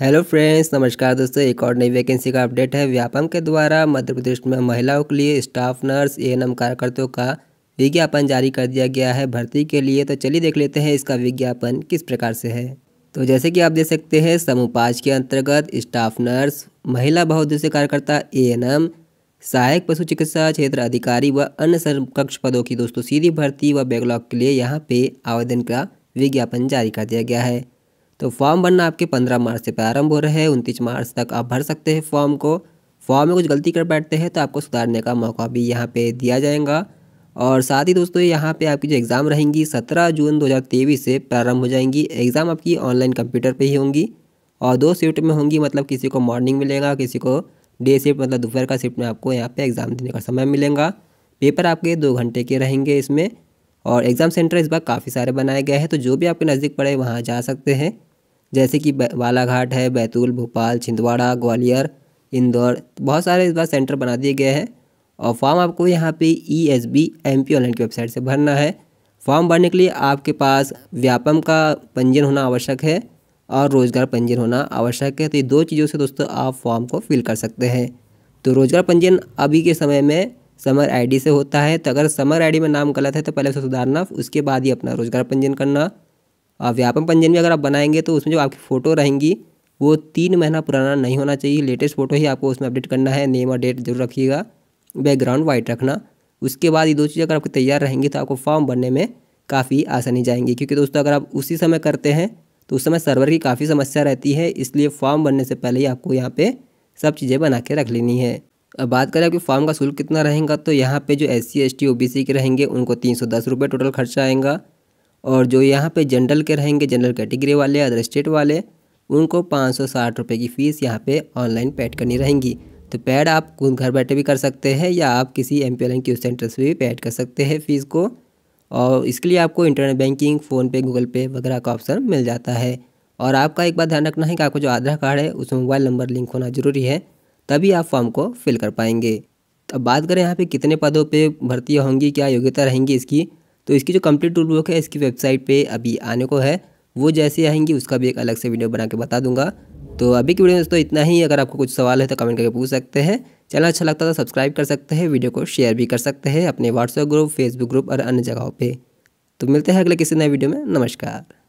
hello friends नमस्कार दोस्तों एक और नई वैकेंसी का अपडेट है व्यापम के द्वारा मध्य प्रदेश में महिलाओं के लिए स्टाफ नर्स ए एम कार्यकर्ताओं का विज्ञापन जारी कर दिया गया है भर्ती के लिए तो चलिए देख लेते हैं इसका विज्ञापन किस प्रकार से है तो जैसे कि आप देख सकते हैं समूह पाँच के अंतर्गत स्टाफ नर्स महिला बहुद्देश्य कार्यकर्ता एम सहायक पशु चिकित्सा क्षेत्र अधिकारी व अन्य समकक्ष पदों की दोस्तों सीधी भर्ती व बैकलॉग के लिए यहाँ पे आवेदन का विज्ञापन जारी कर दिया गया है तो फॉर्म भरना आपके पंद्रह मार्च से प्रारंभ हो रहे है उनतीस मार्च तक आप भर सकते हैं फॉर्म को फॉर्म में कुछ गलती कर बैठते हैं तो आपको सुधारने का मौका भी यहाँ पे दिया जाएगा और साथ ही दोस्तों यहाँ पे आपकी जो एग्ज़ाम रहेंगी 17 जून 2023 से प्रारंभ हो जाएंगी एग्ज़ाम आपकी ऑनलाइन कंप्यूटर पे ही होंगी और दो शिफ्ट में होंगी मतलब किसी को मॉर्निंग मिलेगा किसी को डे शिफ्ट मतलब दोपहर का शिफ्ट में आपको यहाँ पे एग्ज़ाम देने का समय मिलेगा पेपर आपके दो घंटे के रहेंगे इसमें और एग्ज़ाम सेंटर इस बार काफ़ी सारे बनाए गए हैं तो जो भी आपके नज़दीक पड़े वहाँ जा सकते हैं जैसे कि बालाघाट है बैतूल भोपाल छिंदवाड़ा ग्वालियर इंदौर बहुत सारे इस बार सेंटर बना दिए गए हैं और फॉर्म आपको यहाँ पे E S B M P online की वेबसाइट से भरना है फॉर्म भरने के लिए आपके पास व्यापम का पंजीयन होना आवश्यक है और रोज़गार पंजीयन होना आवश्यक है तो ये दो चीज़ों से दोस्तों आप फॉर्म को फिल कर सकते हैं तो रोज़गार पंजीयन अभी के समय में समर आईडी से होता है तो अगर समर आईडी में नाम गलत है तो पहले उसे सुधारना उसके बाद ही अपना रोज़गार पंजीयन करना और व्यापम पंजीयन भी अगर आप बनाएंगे तो उसमें जो आपकी फ़ोटो रहेंगी वो तीन महीना पुराना नहीं होना चाहिए लेटेस्ट फ़ोटो ही आपको उसमें अपडेट करना है नेम और डेट जरूर रखिएगा बैकग्राउंड वाइट रखना उसके बाद ये दो चीज़ें अगर आपकी तैयार रहेंगी तो आपको फॉर्म भरने में काफ़ी आसानी जाएंगी क्योंकि दोस्तों अगर आप उसी समय करते हैं तो उस समय सर्वर की काफ़ी समस्या रहती है इसलिए फॉर्म भरने से पहले ही आपको यहाँ पे सब चीज़ें बना के रख लेनी है अब बात करें आपके फॉर्म का शुल्क कितना रहेगा तो यहाँ पे जो S C S T O B C के रहेंगे उनको तीन सौ दस रुपये टोटल खर्चा आएगा और जो यहाँ पे जनरल के रहेंगे जनरल कैटेगरी वाले अदर स्टेट वाले उनको पाँच सौ साठ रुपये की फ़ीस यहाँ पे ऑनलाइन पैड करनी रहेंगी तो पैड आप घर बैठे भी कर सकते हैं या आप किसी M P L Q centre से भी पैड कर सकते हैं फ़ीस को और इसके लिए आपको इंटरनेट बैंकिंग फ़ोनपे गूगल पे वगैरह का ऑप्शन मिल जाता है और आपका एक बात ध्यान रखना है कि आपका जो आधार कार्ड है उसमें मोबाइल नंबर लिंक होना ज़रूरी है तभी आप फॉर्म को फिल कर पाएंगे अब बात करें यहाँ पे कितने पदों पे भर्ती होंगी क्या योग्यता रहेंगी इसकी तो इसकी जो कंप्लीट टूल बुक है इसकी वेबसाइट पे अभी आने को है वो जैसे आएंगी उसका भी एक अलग से वीडियो बना के बता दूंगा तो अभी की वीडियो में तो इतना ही अगर आपको कुछ सवाल है तो कमेंट करके पूछ सकते हैं चैनल अच्छा लगता है तो सब्सक्राइब कर सकते हैं वीडियो को शेयर भी कर सकते हैं अपने व्हाट्सएप ग्रुप फेसबुक ग्रुप और अन्य जगहों पर तो मिलते हैं अगले किसी नए वीडियो में नमस्कार